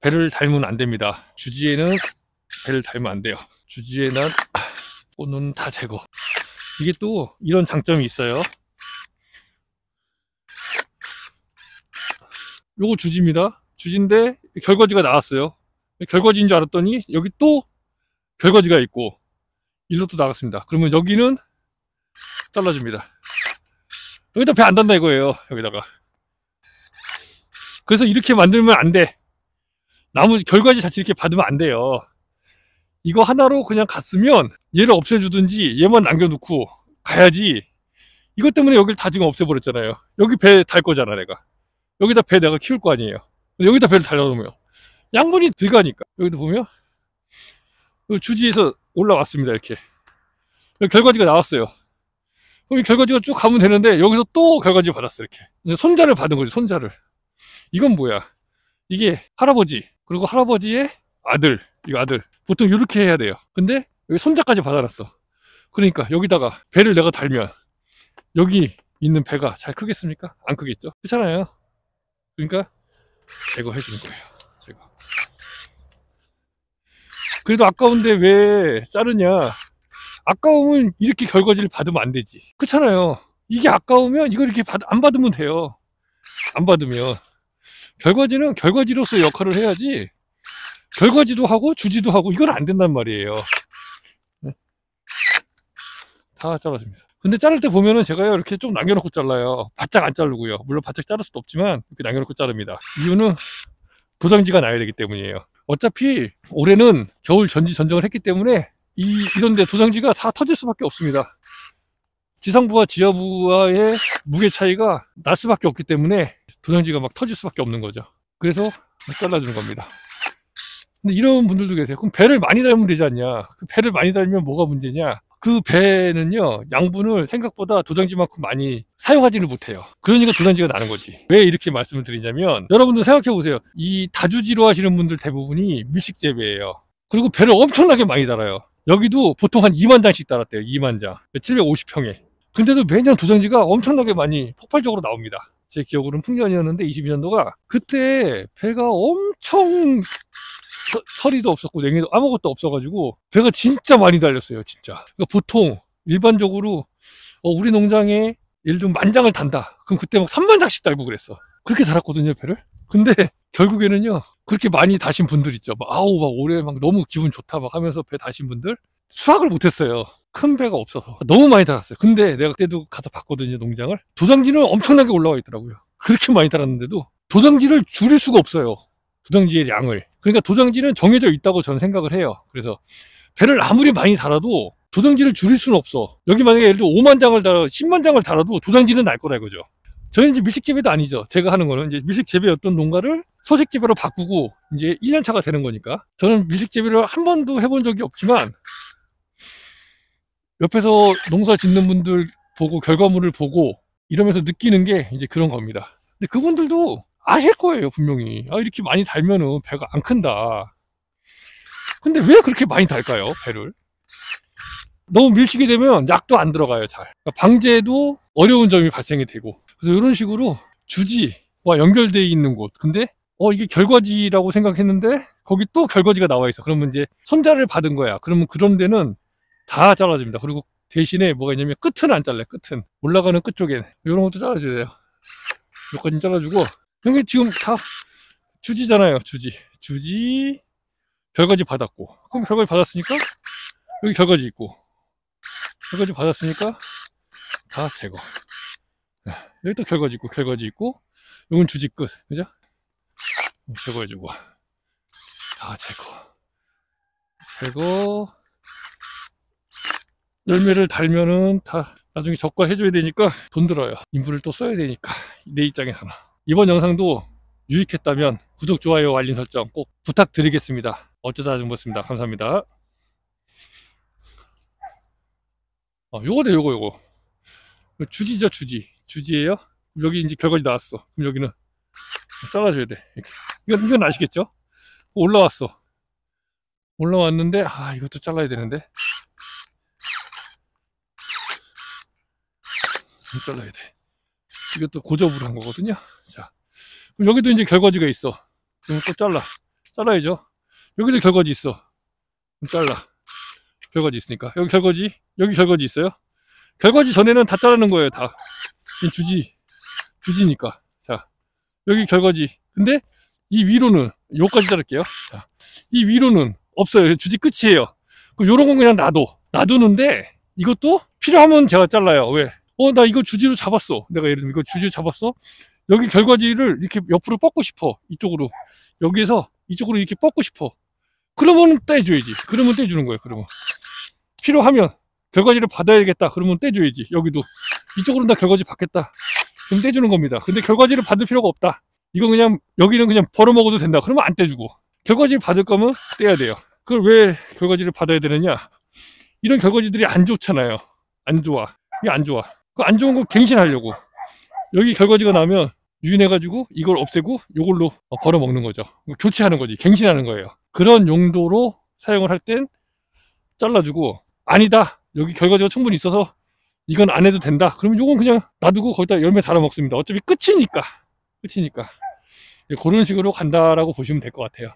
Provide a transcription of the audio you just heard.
배를 닮으면 안 됩니다. 주지에는 배를 닮으면 안 돼요. 주지에는 꽃눈 다 제거. 이게 또 이런 장점이 있어요. 요거 주지입니다. 주지인데 결과지가 나왔어요. 결과지인줄 알았더니 여기 또결과지가 있고 일로 또 나갔습니다. 그러면 여기는 잘라줍니다. 여기다 배안 단다 이거예요. 여기다가. 그래서 이렇게 만들면 안 돼. 나머지 결과지 자체 이렇게 받으면 안 돼요. 이거 하나로 그냥 갔으면 얘를 없애주든지 얘만 남겨놓고 가야지. 이것 때문에 여기를 다 지금 없애버렸잖아요. 여기 배 달 거잖아 내가. 여기다 배 내가 키울 거 아니에요. 여기다 배를 달아놓으면 양분이 들어가니까 여기도 보면 주지에서 올라왔습니다 이렇게 결과지가 나왔어요. 그럼 이 결과지가 쭉 가면 되는데 여기서 또 결과지 받았어 이렇게 이제 손자를 받은 거지 손자를 이건 뭐야 이게 할아버지 그리고 할아버지의 아들 이거 아들 보통 이렇게 해야 돼요 근데 여기 손자까지 받아놨어 그러니까 여기다가 배를 내가 달면 여기 있는 배가 잘 크겠습니까? 안 크겠죠? 그렇잖아요 그러니까 제거해 주는 거예요 제거 그래도 아까운데 왜 자르냐 아까움은 이렇게 결과지를 받으면 안 되지 그렇잖아요 이게 아까우면 이걸 이렇게 받, 안 받으면 돼요 안 받으면 결과지는 결과지로서 역할을 해야지 결과지도 하고 주지도 하고 이건 안 된단 말이에요. 네. 다 잘랐습니다. 근데 자를 때 보면은 제가요 이렇게 좀 남겨놓고 잘라요. 바짝 안 자르고요. 물론 바짝 자를 수도 없지만 이렇게 남겨놓고 자릅니다. 이유는 도장지가 나야 되기 때문이에요. 어차피 올해는 겨울 전지 전정을 했기 때문에 이, 이런데 도장지가 다 터질 수밖에 없습니다. 지상부와 지하부와의 무게 차이가 날 수밖에 없기 때문에 도장지가 막 터질 수밖에 없는 거죠. 그래서 잘라주는 겁니다. 근데 이런 분들도 계세요. 그럼 배를 많이 달면 되지 않냐? 그 배를 많이 달면 뭐가 문제냐? 그 배는요 양분을 생각보다 도장지만큼 많이 사용하지를 못해요 그러니까 도장지가 나는 거지 왜 이렇게 말씀을 드리냐면 여러분들 생각해 보세요 이 다주지로 하시는 분들 대부분이 밀식재배예요 그리고 배를 엄청나게 많이 달아요 여기도 보통 한 2만 장씩 달았대요 2만 장 750평에 근데도 매년 도장지가 엄청나게 많이 폭발적으로 나옵니다. 제 기억으로는 풍년이었는데 22년도가 그때 배가 엄청 서, 서리도 없었고 냉해도 아무것도 없어가지고 배가 진짜 많이 달렸어요 진짜 그러니까 보통 일반적으로 어, 우리 농장에 예를 들면 만장을 단다 그럼 그때 막 3만 장씩 달고 그랬어 그렇게 달았거든요 배를 근데 결국에는요 그렇게 많이 다신 분들 있죠 막 아우 막 올해 막 너무 기분 좋다 막 하면서 배 다신 분들 수확을 못했어요. 큰 배가 없어서 너무 많이 달았어요. 근데 내가 그때도 가서 봤거든요 농장을 도장지는 엄청나게 올라와 있더라고요. 그렇게 많이 달았는데도 도장지를 줄일 수가 없어요. 도장지의 양을 그러니까 도장지는 정해져 있다고 저는 생각을 해요. 그래서 배를 아무리 많이 달아도 도장지를 줄일 수는 없어. 여기 만약에 예를 들어 5만 장을 달아 10만 장을 달아도 도장지는 날 거라 이거죠. 저희 이제 미식재배도 아니죠. 제가 하는 거는 이제 미식재배였던 농가를 서식재배로 바꾸고 이제 1년차가 되는 거니까 저는 미식재배를한 번도 해본 적이 없지만 옆에서 농사 짓는 분들 보고 결과물을 보고 이러면서 느끼는 게 이제 그런 겁니다. 근데 그분들도 아실 거예요, 분명히. 아, 이렇게 많이 달면은 배가 안 큰다. 근데 왜 그렇게 많이 달까요, 배를? 너무 밀식이 되면 약도 안 들어가요, 잘. 그러니까 방제도 어려운 점이 발생이 되고. 그래서 이런 식으로 주지와 연결되어 있는 곳. 근데, 어, 이게 결과지라고 생각했는데, 거기 또 결과지가 나와 있어. 그러면 이제 손자를 받은 거야. 그러면 그런 데는 다 잘라줍니다. 그리고 대신에 뭐가 있냐면 끝은 안 잘라요. 끝은. 올라가는 끝 쪽에 이런 것도 잘라줘야 돼요. 여기까지 잘라주고 여기 지금 다 주지잖아요. 주지. 주지 결과지 받았고 그럼 결과지 받았으니까 여기 결과지 있고 결과지 받았으니까 다 제거. 네, 여기 또 결과지 있고 결과지 있고 이건 주지 끝. 그죠? 제거해주고 다 제거. 제거 열매를 달면은 다 나중에 적과해 줘야 되니까 돈 들어요 인부를 또 써야 되니까 내 입장에서는 이번 영상도 유익했다면 구독, 좋아요, 알림 설정 꼭 부탁드리겠습니다 어쩌다 정보였습니다 감사합니다 어, 요거네 요거 요거 주지죠 주지 주지예요 여기 이제 결과지 나왔어 그럼 여기는 잘라줘야 돼 이렇게. 이건, 이건 아시겠죠 올라왔어 올라왔는데 아 이것도 잘라야 되는데 좀 잘라야 돼. 이것도 고접으로 한 거거든요. 자, 그럼 여기도 이제 결과지가 있어. 그럼 또 잘라. 잘라야죠. 여기도 결과지 있어. 그럼 잘라. 결과지 있으니까. 여기 결과지, 여기 결과지 있어요. 결과지 전에는 다 자르는 거예요, 다. 주지, 주지니까. 자, 여기 결과지. 근데 이 위로는, 요까지 자를게요. 자, 이 위로는 없어요. 주지 끝이에요. 그럼 요런 건 그냥 놔둬. 놔두는데 이것도 필요하면 제가 잘라요. 왜? 어, 나 이거 주지로 잡았어. 내가 예를 들면 이거 주지로 잡았어. 여기 결과지를 이렇게 옆으로 뻗고 싶어. 이쪽으로. 여기에서 이쪽으로 이렇게 뻗고 싶어. 그러면 떼줘야지. 그러면 떼주는 거예요. 그러면. 필요하면 결과지를 받아야겠다. 그러면 떼줘야지. 여기도. 이쪽으로 나 결과지 받겠다. 그럼 떼주는 겁니다. 근데 결과지를 받을 필요가 없다. 이건 그냥, 여기는 그냥 벌어먹어도 된다. 그러면 안 떼주고. 결과지를 받을 거면 떼야 돼요. 그걸 왜 결과지를 받아야 되느냐? 이런 결과지들이 안 좋잖아요. 안 좋아. 이게 안 좋아. 그안 좋은 거 갱신하려고 여기 결과지가 나면 유인해가지고 이걸 없애고 이걸로 벌어먹는 거죠. 교체하는 거지. 갱신하는 거예요. 그런 용도로 사용을 할 땐 잘라주고 아니다. 여기 결과지가 충분히 있어서 이건 안 해도 된다. 그러면 이건 그냥 놔두고 거기다 열매 달아 먹습니다. 어차피 끝이니까. 끝이니까. 예, 그런 식으로 간다라고 보시면 될 것 같아요.